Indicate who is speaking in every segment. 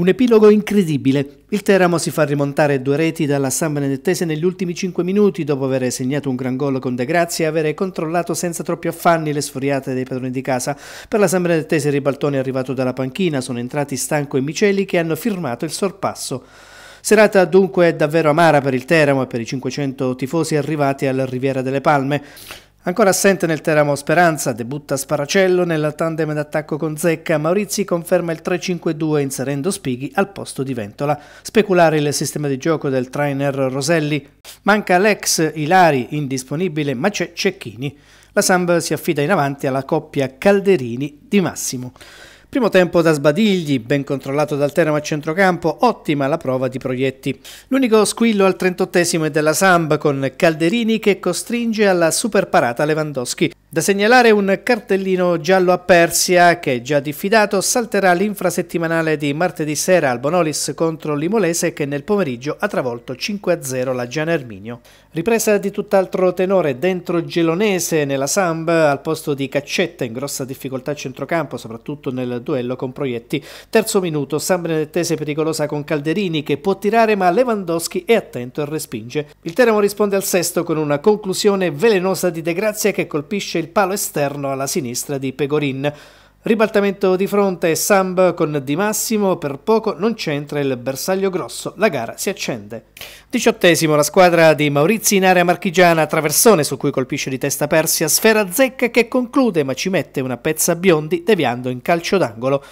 Speaker 1: Un epilogo incredibile. Il Teramo si fa rimontare due reti dalla San Benedettese negli ultimi 5 minuti dopo aver segnato un gran gol con De Grazia e aver controllato senza troppi affanni le sfuriate dei padroni di casa. Per la San Benedettese il Ribaltone è arrivato dalla panchina, sono entrati Stanco e Miceli che hanno firmato il sorpasso. Serata dunque davvero amara per il Teramo e per i 500 tifosi arrivati alla Riviera delle Palme. Ancora assente nel Teramo Speranza, debutta Sparacello nella tandem d'attacco con Zecca, Maurizi conferma il 3-5-2 inserendo Spighi al posto di Ventola. Speculare il sistema di gioco del trainer Roselli. Manca l'ex Ilari, indisponibile, ma c'è Cecchini. La Samb si affida in avanti alla coppia Calderini di Massimo. Primo tempo da sbadigli, ben controllato dal Teramo a centrocampo, ottima la prova di proietti. L'unico squillo al 38 esimo è della Samba con Calderini che costringe alla super parata Lewandowski. Da segnalare un cartellino giallo a Persia che già diffidato salterà l'infrasettimanale di martedì sera al Bonolis contro l'Imolese che nel pomeriggio ha travolto 5-0 la Gian Erminio. Ripresa di tutt'altro tenore dentro Gelonese nella Samb al posto di Caccetta in grossa difficoltà a centrocampo soprattutto nel duello con Proietti. Terzo minuto San Benedettese pericolosa con Calderini che può tirare ma Lewandowski è attento e respinge. Il Teramo risponde al sesto con una conclusione velenosa di De Grazia che colpisce il palo esterno alla sinistra di Pegorin. Ribaltamento di fronte, Samb con Di Massimo, per poco non c'entra il bersaglio grosso, la gara si accende. Diciottesimo, la squadra di Maurizi in area marchigiana, traversone su cui colpisce di testa Persia, sfera zecca che conclude ma ci mette una pezza biondi deviando in calcio d'angolo.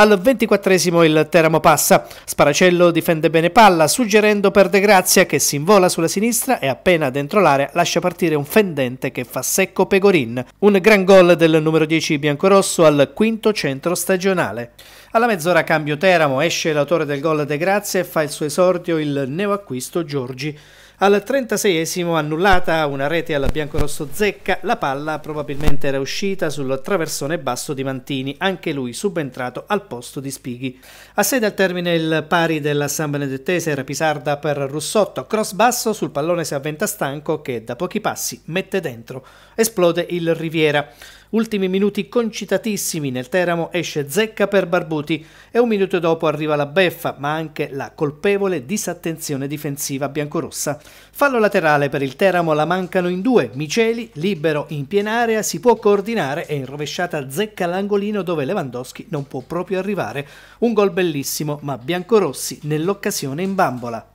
Speaker 1: Al 24 il Teramo passa. Sparacello difende bene palla, suggerendo per De Grazia che si invola sulla sinistra e appena dentro l'area lascia partire un fendente che fa secco Pegorin. Un gran gol del numero 10 biancorosso al quinto centro stagionale. Alla mezz'ora cambio Teramo, esce l'autore del gol De Grazia e fa il suo esordio il neoacquisto Giorgi. Al 36esimo annullata una rete alla biancorosso Zecca, la palla probabilmente era uscita sul traversone basso di Mantini, anche lui subentrato al posto di Spighi. A sede al termine il pari della San Benedettese era Pisarda per Russotto, cross basso sul pallone si avventa stanco che da pochi passi mette dentro. Esplode il Riviera. Ultimi minuti concitatissimi, nel Teramo esce zecca per Barbuti e un minuto dopo arriva la beffa, ma anche la colpevole disattenzione difensiva biancorossa. Fallo laterale per il Teramo, la mancano in due, Miceli, libero in piena area, si può coordinare e in rovesciata zecca l'angolino dove Lewandowski non può proprio arrivare. Un gol bellissimo, ma biancorossi nell'occasione in bambola.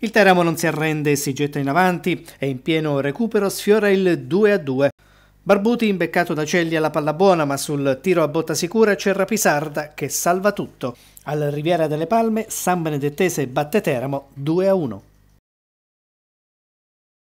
Speaker 1: Il Teramo non si arrende e si getta in avanti e in pieno recupero sfiora il 2-2. Barbuti imbeccato da Celli alla palla buona, ma sul tiro a botta sicura c'è Rapisarda che salva tutto. Al Riviera delle Palme, San Benedettese batte Teramo 2 a 1.